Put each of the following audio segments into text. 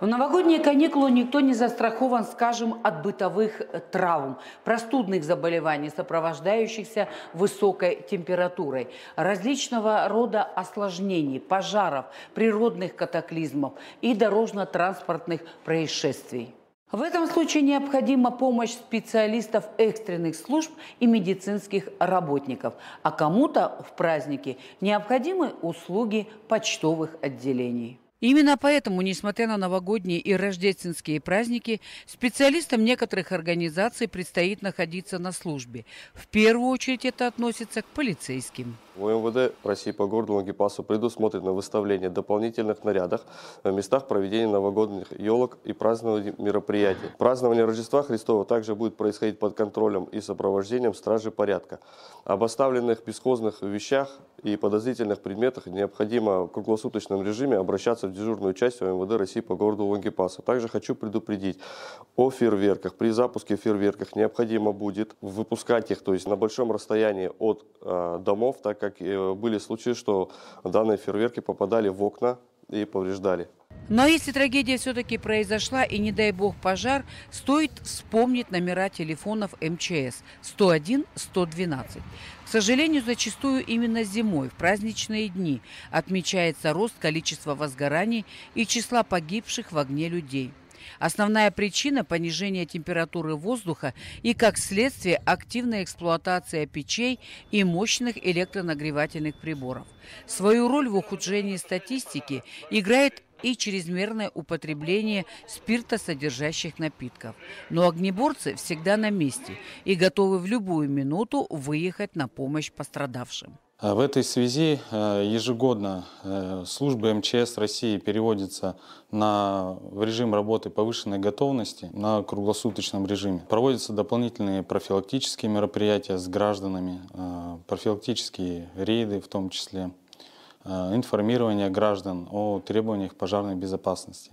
В новогодние каникулы никто не застрахован, скажем, от бытовых э, травм, простудных заболеваний, сопровождающихся высокой температурой, различного рода осложнений, пожаров, природных катаклизмов и дорожно-транспортных происшествий. В этом случае необходима помощь специалистов экстренных служб и медицинских работников, а кому-то в праздники необходимы услуги почтовых отделений. Именно поэтому, несмотря на новогодние и рождественские праздники, специалистам некоторых организаций предстоит находиться на службе. В первую очередь это относится к полицейским. В МВД России по городу Лагипасу предусмотрено выставление дополнительных нарядов в местах проведения новогодних елок и празднования мероприятий. Празднование Рождества Христова также будет происходить под контролем и сопровождением стражи порядка. Об оставленных бесхозных вещах и подозрительных предметах необходимо в круглосуточном режиме обращаться в дежурную часть МВД России по городу Лагипасу. Также хочу предупредить о фейерверках. При запуске фейерверков необходимо будет выпускать их, то есть на большом расстоянии от э, домов, так как э, были случаи, что данные фейерверки попадали в окна и повреждали. Но если трагедия все-таки произошла и, не дай бог, пожар, стоит вспомнить номера телефонов МЧС 101-112. К сожалению, зачастую именно зимой, в праздничные дни, отмечается рост количества возгораний и числа погибших в огне людей. Основная причина – понижение температуры воздуха и, как следствие, активная эксплуатация печей и мощных электронагревательных приборов. Свою роль в ухудшении статистики играет и чрезмерное употребление спиртосодержащих напитков. Но огнеборцы всегда на месте и готовы в любую минуту выехать на помощь пострадавшим. А в этой связи э, ежегодно э, служба МЧС России переводится на, в режим работы повышенной готовности на круглосуточном режиме. Проводятся дополнительные профилактические мероприятия с гражданами, э, профилактические рейды в том числе, информирование граждан о требованиях пожарной безопасности.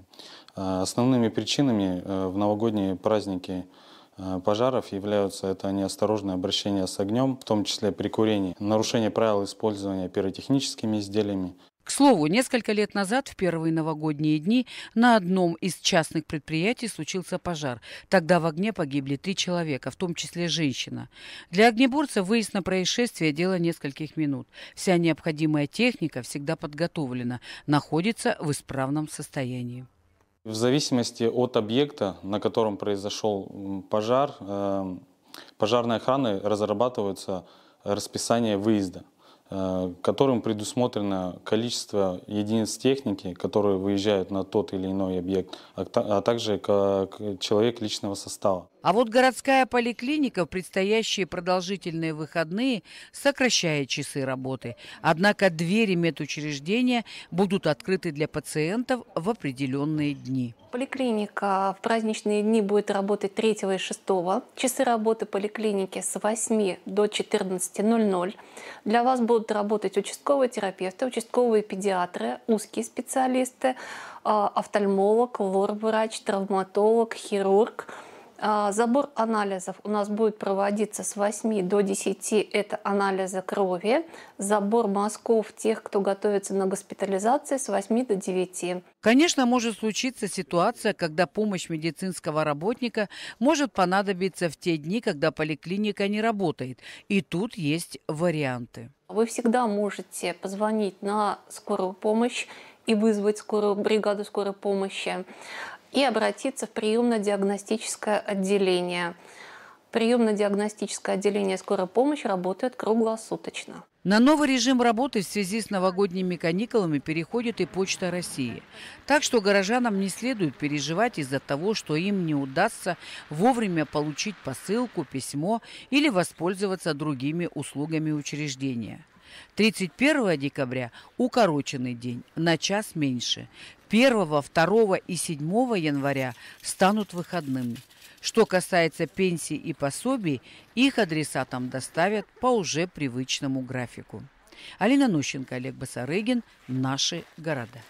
Основными причинами в новогодние праздники – Э, пожаров являются это неосторожное обращение с огнем, в том числе при курении, нарушение правил использования пиротехническими изделиями. К слову, несколько лет назад, в первые новогодние дни, на одном из частных предприятий случился пожар. Тогда в огне погибли три человека, в том числе женщина. Для огнеборца выезд на происшествие – дело нескольких минут. Вся необходимая техника всегда подготовлена, находится в исправном состоянии. В зависимости от объекта, на котором произошел пожар, эм, пожарной охраны разрабатывается расписание выезда, э, которым предусмотрено количество единиц техники, которые выезжают на тот или иной объект, а, а также человек личного состава. А вот городская поликлиника в предстоящие продолжительные выходные сокращает часы работы. Однако двери медучреждения будут открыты для пациентов в определенные дни. Поликлиника в праздничные дни будет работать 3 и 6. Часы работы поликлиники с 8 до 14.00. Для вас будут работать участковые терапевты, участковые педиатры, узкие специалисты, а, офтальмолог, лор-врач, травматолог, хирург – а, забор анализов у нас будет проводиться с 8 до 10, это анализы крови. Забор мазков тех, кто готовится на госпитализации, с 8 до 9. Конечно, может случиться ситуация, когда помощь медицинского работника может понадобиться в те дни, когда поликлиника не работает. И тут есть варианты. Вы всегда можете позвонить на скорую помощь и вызвать скорую бригаду скорой помощи и обратиться в приемно-диагностическое отделение. Приемно-диагностическое отделение скорой помощи работает круглосуточно. На новый режим работы в связи с новогодними каникулами переходит и Почта России. Так что горожанам не следует переживать из-за того, что им не удастся вовремя получить посылку, письмо или воспользоваться другими услугами учреждения. 31 декабря – укороченный день, на час меньше. 1, 2 и 7 января станут выходными. Что касается пенсий и пособий, их адресатам доставят по уже привычному графику. Алина Нущенко, Олег Басарыгин. Наши города.